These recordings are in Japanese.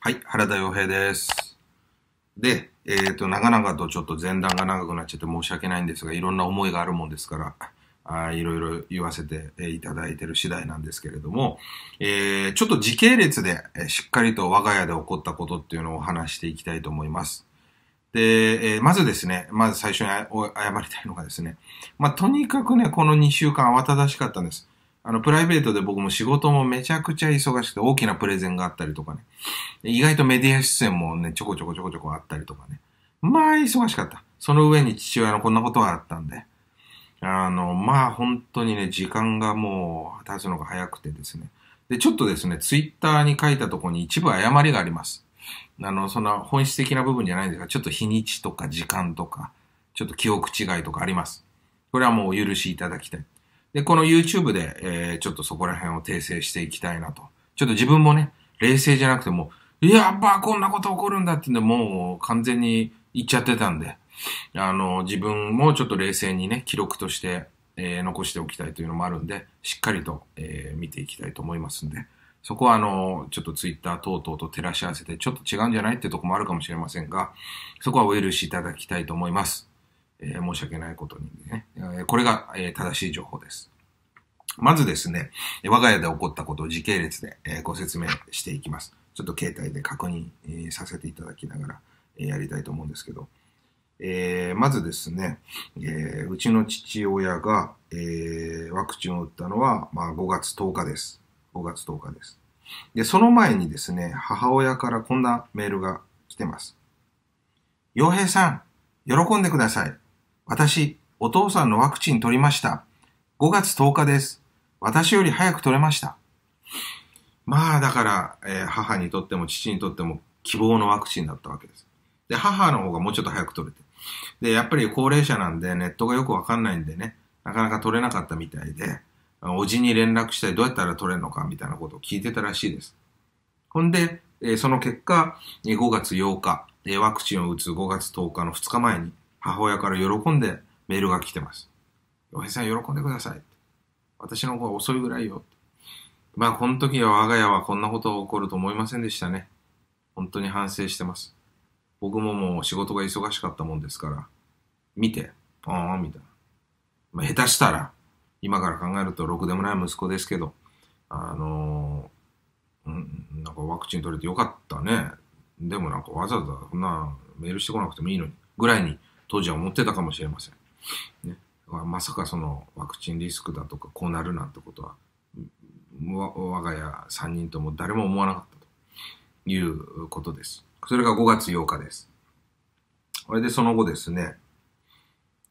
はい、原田洋平です。で、えっ、ー、と、長々とちょっと前段が長くなっちゃって申し訳ないんですが、いろんな思いがあるもんですから、あいろいろ言わせていただいてる次第なんですけれども、えー、ちょっと時系列でしっかりと我が家で起こったことっていうのを話していきたいと思います。で、えー、まずですね、まず最初に謝りたいのがですね、まあ、とにかくね、この2週間慌ただしかったんです。あの、プライベートで僕も仕事もめちゃくちゃ忙しくて、大きなプレゼンがあったりとかね。意外とメディア出演もね、ちょこちょこちょこちょこあったりとかね。まあ、忙しかった。その上に父親のこんなことがあったんで。あの、まあ、本当にね、時間がもう、経つのが早くてですね。で、ちょっとですね、ツイッターに書いたところに一部誤りがあります。あの、そんな本質的な部分じゃないんですが、ちょっと日にちとか時間とか、ちょっと記憶違いとかあります。これはもうお許しいただきたい。で、この YouTube で、えー、ちょっとそこら辺を訂正していきたいなと。ちょっと自分もね、冷静じゃなくても、やっぱこんなこと起こるんだってんで、もう完全に言っちゃってたんで、あの、自分もちょっと冷静にね、記録として、えー、残しておきたいというのもあるんで、しっかりと、えー、見ていきたいと思いますんで、そこはあの、ちょっと Twitter 等々と照らし合わせて、ちょっと違うんじゃないってとこもあるかもしれませんが、そこはお許しいただきたいと思います。えー、申し訳ないことにね、えー、これが、えー、正しい情報です。まずですね、我が家で起こったことを時系列で、えー、ご説明していきます。ちょっと携帯で確認、えー、させていただきながら、えー、やりたいと思うんですけど、えー、まずですね、えー、うちの父親が、えー、ワクチンを打ったのは、まあ、5月10日です。5月10日です。で、その前にですね、母親からこんなメールが来てます。洋平さん、喜んでください。私、お父さんのワクチン取りました。5月10日です。私より早く取れました。まあだから、えー、母にとっても父にとっても希望のワクチンだったわけです。で、母の方がもうちょっと早く取れて。で、やっぱり高齢者なんでネットがよくわかんないんでね、なかなか取れなかったみたいで、おじに連絡してどうやったら取れるのかみたいなことを聞いてたらしいです。ほんで、えー、その結果、5月8日、ワクチンを打つ5月10日の2日前に、母親から喜んでメールが来てます。おへさん喜んでください。私の方が遅いぐらいよ。まあ、この時は我が家はこんなことが起こると思いませんでしたね。本当に反省してます。僕ももう仕事が忙しかったもんですから、見て、ああ、みたいな。まあ、下手したら、今から考えるとろくでもない息子ですけど、あのー、うん、なんかワクチン取れてよかったね。でもなんかわざわざこんなメールしてこなくてもいいのに、ぐらいに当時は思ってたかもしれません。ね、まさかそのワクチンリスクだとかこうなるなんてことは我が家3人とも誰も思わなかったということです。それが5月8日です。これでその後ですね、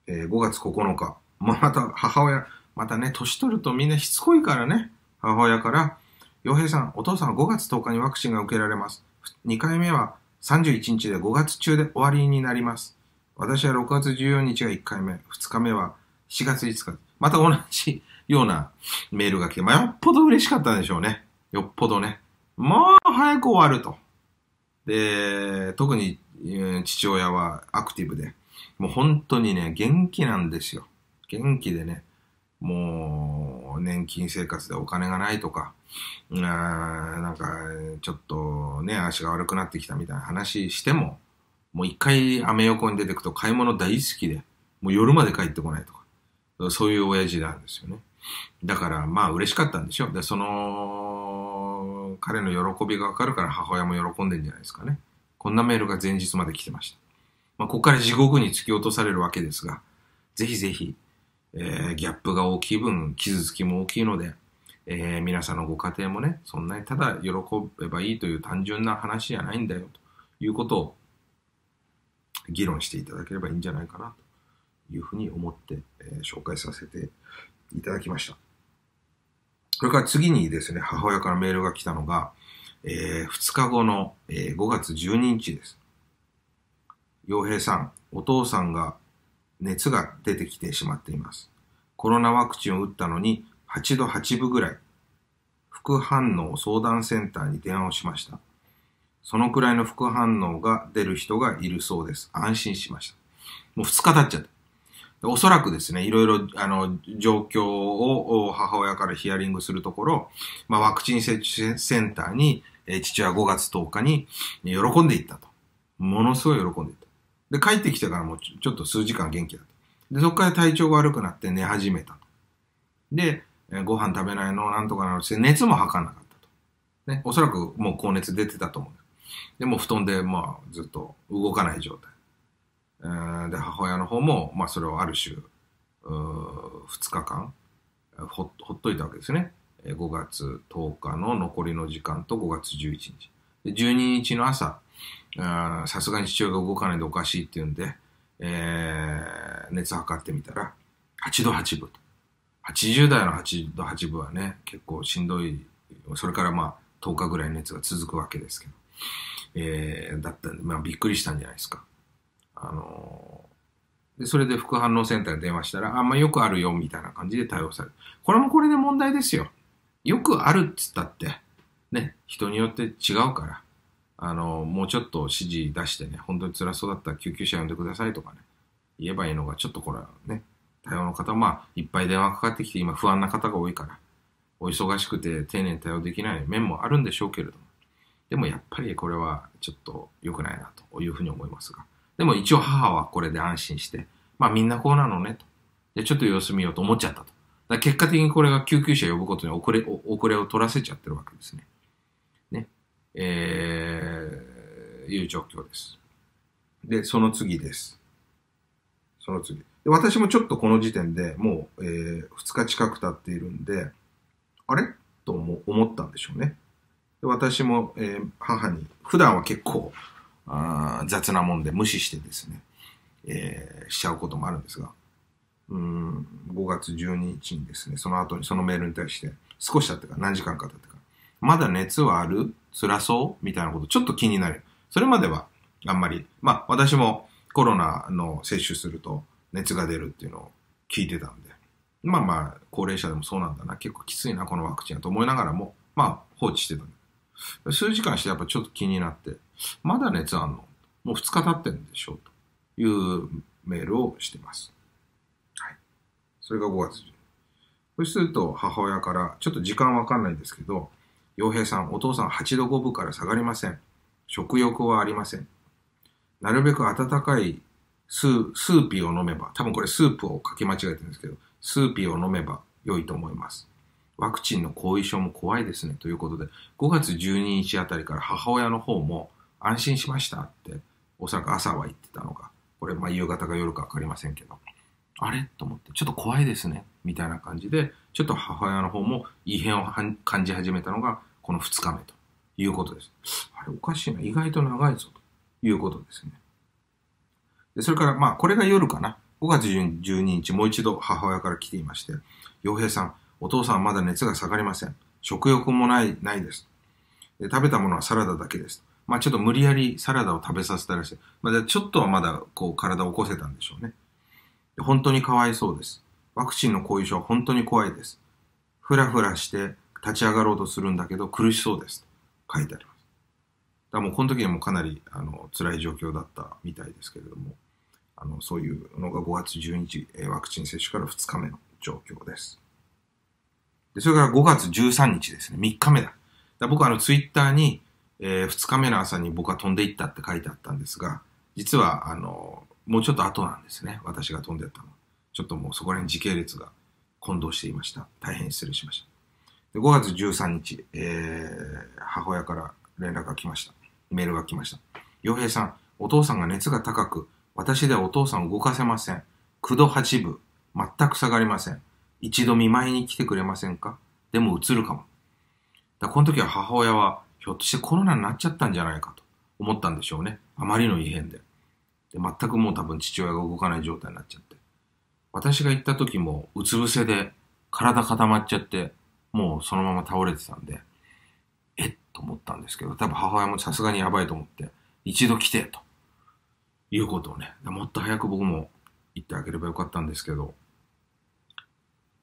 えー、5月9日、まあ、また母親、またね、年取るとみんなしつこいからね、母親から、洋平さん、お父さん5月10日にワクチンが受けられます。2回目は31日で5月中で終わりになります。私は6月14日が1回目、2日目は4月5日。また同じようなメールが来て、まあ、よっぽど嬉しかったんでしょうね。よっぽどね。もう早く終わると。で、特に、父親はアクティブで、もう本当にね、元気なんですよ。元気でね、もう年金生活でお金がないとか、なんかちょっとね、足が悪くなってきたみたいな話しても、もう一回アメ横に出てくと買い物大好きで、もう夜まで帰ってこないとか、そういう親父なんですよね。だからまあ嬉しかったんでしょう。で、その、彼の喜びがわかるから母親も喜んでんじゃないですかね。こんなメールが前日まで来てました。まあ、ここから地獄に突き落とされるわけですが、ぜひぜひ、えー、ギャップが大きい分、傷つきも大きいので、えー、皆さんのご家庭もね、そんなにただ喜べばいいという単純な話じゃないんだよ、ということを議論していただければいいんじゃないかなというふうに思って、えー、紹介させていただきました。それから次にですね、母親からメールが来たのが、えー、2日後の、えー、5月12日です。洋平さん、お父さんが熱が出てきてしまっています。コロナワクチンを打ったのに8度8分ぐらい。副反応相談センターに電話をしました。そのくらいの副反応が出る人がいるそうです。安心しました。もう2日経っちゃった。おそらくですね、いろいろ、あの、状況を母親からヒアリングするところ、まあ、ワクチン接種センターに、え父は5月10日に喜んでいったと。ものすごい喜んでいた。で、帰ってきてからもちょっと数時間元気だった。で、そこから体調が悪くなって寝始めた。で、えご飯食べないの、なんとかなのって、熱も吐かなかったと。ね、おそらくもう高熱出てたと思う。で、も布団で、まあ、ずっと動かない状態。で、母親の方も、まあ、それをある種、2日間ほ、ほっといたわけですね。5月10日の残りの時間と5月11日。で12日の朝、さすがに父親が動かないでおかしいっていうんで、えー、熱測ってみたら、8度8分と。80代の8度8分はね、結構しんどい。それからまあ、10日ぐらい熱が続くわけですけど。えー、だったんで、まあ、びっくりしたんじゃないですか。あのー、でそれで副反応センターに電話したら、あんまあ、よくあるよ、みたいな感じで対応される。これもこれで問題ですよ。よくあるっつったって、ね、人によって違うから、あのー、もうちょっと指示出してね、本当に辛そうだったら救急車呼んでくださいとかね、言えばいいのが、ちょっとこれはね、対応の方、まあ、いっぱい電話かかってきて、今不安な方が多いから、お忙しくて丁寧に対応できない面もあるんでしょうけれども、でもやっぱりこれはちょっと良くないなというふうに思いますが。でも一応母はこれで安心して、まあみんなこうなのねと。で、ちょっと様子見ようと思っちゃったと。だ結果的にこれが救急車呼ぶことに遅れ遅れを取らせちゃってるわけですね。ね。えー、いう状況です。で、その次です。その次。で私もちょっとこの時点でもう、えー、2日近く経っているんで、あれと思ったんでしょうね。私も、えー、母に、普段は結構あ雑なもんで無視してですね、えー、しちゃうこともあるんですが、うん5月12日にですね、その後にそのメールに対して、少しだってか何時間か経ってかまだ熱はある辛そうみたいなこと、ちょっと気になる。それまでは、あんまり、まあ、私もコロナの接種すると熱が出るっていうのを聞いてたんで、まあまあ、高齢者でもそうなんだな、結構きついな、このワクチンはと思いながらも、まあ、放置してたんで数時間してやっぱちょっと気になって、まだ熱あんのもう2日経ってるんでしょうというメールをしてます。はい。それが5月1日。そうすると母親から、ちょっと時間わかんないんですけど、洋平さん、お父さん8度5分から下がりません。食欲はありません。なるべく温かいスーピーを飲めば、多分これスープを書き間違えてるんですけど、スープを飲めば良いと思います。ワクチンの後遺症も怖いですねということで、5月12日あたりから母親の方も安心しましたって、おそらく朝は言ってたのが、これ、まあ夕方か夜か分かりませんけど、あれと思って、ちょっと怖いですねみたいな感じで、ちょっと母親の方も異変を感じ始めたのが、この2日目ということです。あれ、おかしいな、意外と長いぞということですね。でそれから、まあ、これが夜かな。5月12日、もう一度母親から来ていまして、洋平さん、お父さんはまだ熱が下がりません。食欲もない、ないです。で食べたものはサラダだけです。まあちょっと無理やりサラダを食べさせたらしい。まあ、ちょっとはまだこう体を起こせたんでしょうね。本当にかわいそうです。ワクチンの後遺症は本当に怖いです。ふらふらして立ち上がろうとするんだけど苦しそうです。書いてあります。だもうこの時にもかなりあの辛い状況だったみたいですけれども、あのそういうのが5月12日、ワクチン接種から2日目の状況です。でそれから5月13日ですね、3日目だ。だ僕はあのツイッターに、えー、2日目の朝に僕は飛んでいったって書いてあったんですが、実はあのもうちょっと後なんですね、私が飛んでったの。ちょっともうそこら辺時系列が混同していました。大変失礼しました。で5月13日、えー、母親から連絡が来ました。メールが来ました。洋平さん、お父さんが熱が高く、私ではお父さんを動かせません。9度8分、全く下がりません。一度見舞いに来てくれませんかでも映るかも。だこの時は母親は、ひょっとしてコロナになっちゃったんじゃないかと思ったんでしょうね。あまりの異変で。で全くもう多分父親が動かない状態になっちゃって。私が行った時も、うつ伏せで体固まっちゃって、もうそのまま倒れてたんで、えっと思ったんですけど、多分母親もさすがにやばいと思って、一度来てということをね、もっと早く僕も言ってあげればよかったんですけど、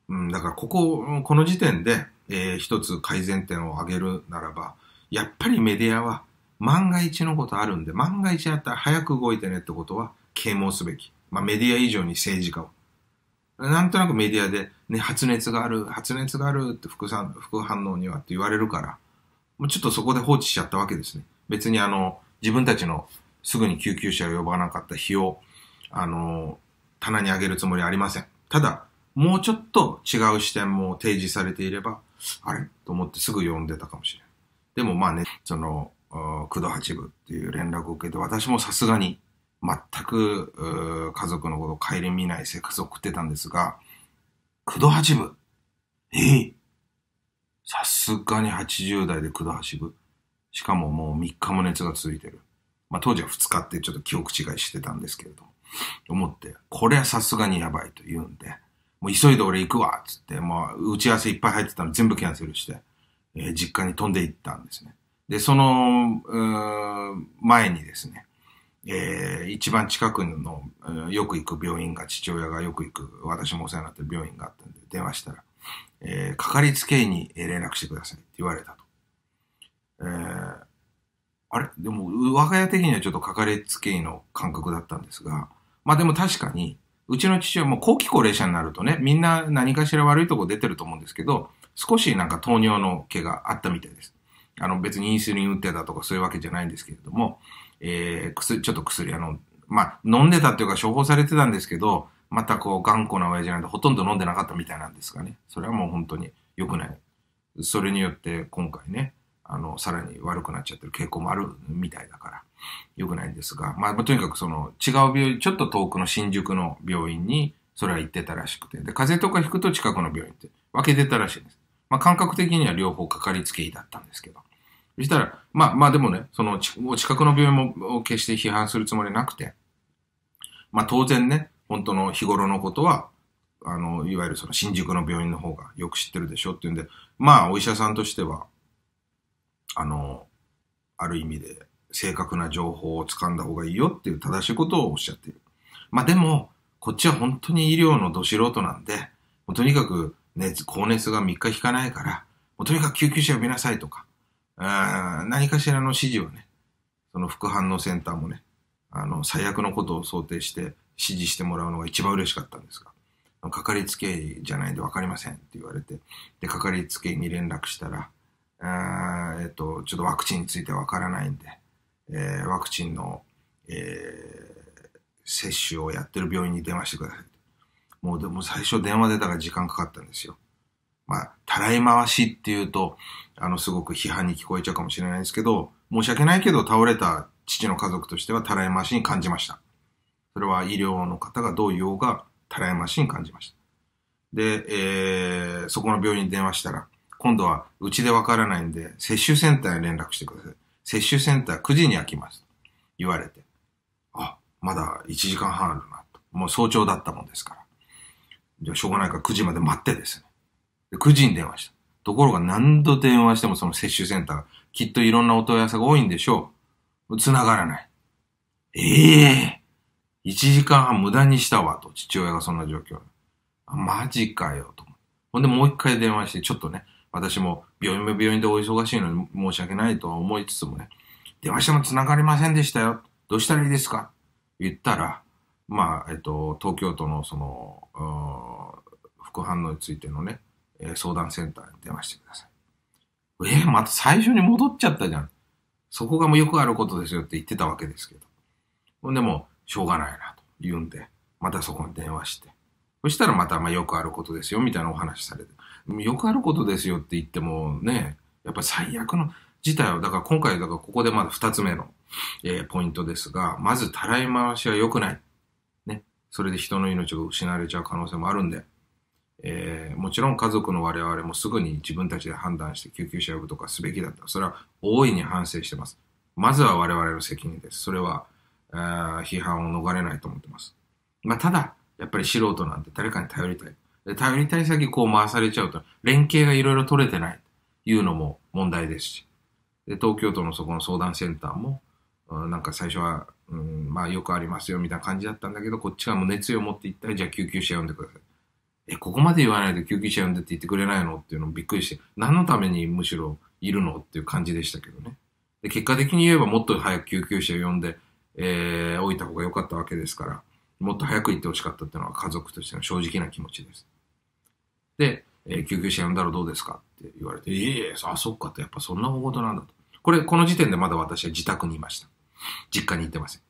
うん、だからここ、この時点で、えー、一つ改善点を挙げるならば、やっぱりメディアは万が一のことあるんで、万が一あったら早く動いてねってことは啓蒙すべき。まあメディア以上に政治家を。なんとなくメディアで、ね、発熱がある、発熱があるって副副反応にはって言われるから、もうちょっとそこで放置しちゃったわけですね。別にあの、自分たちのすぐに救急車を呼ばなかった日を、あの、棚にあげるつもりはありません。ただ、もうちょっと違う視点も提示されていれば、あれと思ってすぐ読んでたかもしれない。でもまあね、その、九度八部っていう連絡を受けて、私もさすがに全く家族のことを顧みない生活を送ってたんですが、九度八部ええさすがに80代で九度八部しかももう3日も熱が続いてる。まあ当時は2日ってちょっと記憶違いしてたんですけれども、思って、これはさすがにやばいと言うんで、もう急いで俺行くわっつって、もう打ち合わせいっぱい入ってたの全部キャンセルして、えー、実家に飛んで行ったんですね。で、その、前にですね、えー、一番近くの、よく行く病院が、父親がよく行く、私もお世話になってる病院があったんで、電話したら、えー、かかりつけ医に連絡してくださいって言われたと。えー、あれでも、我が家的にはちょっとかかりつけ医の感覚だったんですが、まあでも確かに、うちの父はもう後期高齢者になるとね、みんな何かしら悪いとこ出てると思うんですけど、少しなんか糖尿の毛があったみたいです。あの別にインスリン打ってたとかそういうわけじゃないんですけれども、えー、薬、ちょっと薬、あの、まあ、飲んでたっていうか処方されてたんですけど、またこう頑固な親父なんでほとんど飲んでなかったみたいなんですがね。それはもう本当に良くない。それによって今回ね、あの、さらに悪くなっちゃってる傾向もあるみたいだから、良くないんですが、まあ、とにかくその、違う病院、ちょっと遠くの新宿の病院に、それは行ってたらしくて、で、風邪とか引くと近くの病院って分けてたらしいんです。まあ、感覚的には両方かかりつけ医だったんですけど。そしたら、まあ、まあでもね、その、近くの病院も決して批判するつもりなくて、まあ当然ね、本当の日頃のことは、あの、いわゆるその新宿の病院の方がよく知ってるでしょっていうんで、まあお医者さんとしては、あの、ある意味で正確な情報を掴んだ方がいいよっていう正しいことをおっしゃっている。まあでも、こっちは本当に医療のど素人なんで、もうとにかく熱、高熱が3日引かないから、もうとにかく救急車呼びなさいとか、あ何かしらの指示をね、その副反応センターもね、あの、最悪のことを想定して指示してもらうのが一番嬉しかったんですが、かかりつけ医じゃないんで分かりませんって言われて、で、かかりつけ医に連絡したら、えっと、ちょっとワクチンについてわからないんで、えー、ワクチンの、えー、接種をやってる病院に電話してください。もうでも最初電話出たら時間かかったんですよ。まあ、たらい回しっていうと、あの、すごく批判に聞こえちゃうかもしれないですけど、申し訳ないけど倒れた父の家族としてはたらい回しに感じました。それは医療の方がどう言おうがたらい回しに感じました。で、えー、そこの病院に電話したら、今度はうちでわからないんで、接種センターに連絡してください。接種センター9時に開きます。言われて。あ、まだ1時間半あるなと。もう早朝だったもんですから。じゃあしょうがないから9時まで待ってですね。で9時に電話した。ところが何度電話してもその接種センターが、きっといろんなお問い合わせが多いんでしょう。繋がらない。ええー、1時間半無駄にしたわと、父親がそんな状況。マジかよ、と。ほんでもう一回電話して、ちょっとね、私も病院も病院でお忙しいのに申し訳ないとは思いつつもね、電話しても繋がりませんでしたよ。どうしたらいいですか言ったら、まあ、えっと、東京都のその、副反応についてのね、え相談センターに電話してください。えー、また最初に戻っちゃったじゃん。そこがもうよくあることですよって言ってたわけですけど。ほんでもう、しょうがないなと言うんで、またそこに電話して。そしたらまた、まあよくあることですよみたいなお話されて。よくあることですよって言ってもね、やっぱり最悪の事態を、だから今回、だからここでまだ二つ目の、えー、ポイントですが、まずたらい回しは良くない。ね。それで人の命が失われちゃう可能性もあるんで、えー、もちろん家族の我々もすぐに自分たちで判断して救急車呼ぶとかすべきだった。それは大いに反省してます。まずは我々の責任です。それは、あ批判を逃れないと思ってます。まあ、ただ、やっぱり素人なんて誰かに頼りたい。頼りたい先こう回されちゃうと、連携がいろいろ取れてないというのも問題ですし、で東京都のそこの相談センターも、うん、なんか最初は、うん、まあよくありますよみたいな感じだったんだけど、こっちがもう熱意を持っていったら、じゃあ救急車呼んでください。え、ここまで言わないで救急車呼んでって言ってくれないのっていうのもびっくりして、何のためにむしろいるのっていう感じでしたけどね。で結果的に言えばもっと早く救急車呼んで、えー、おいた方が良かったわけですから、もっと早く行ってほしかったっていうのは家族としての正直な気持ちです。で、えー、救急車呼んだらどうですかって言われて、いえいえ、あ、そっかって、やっぱそんな大事なんだと。これ、この時点でまだ私は自宅にいました。実家に行ってません。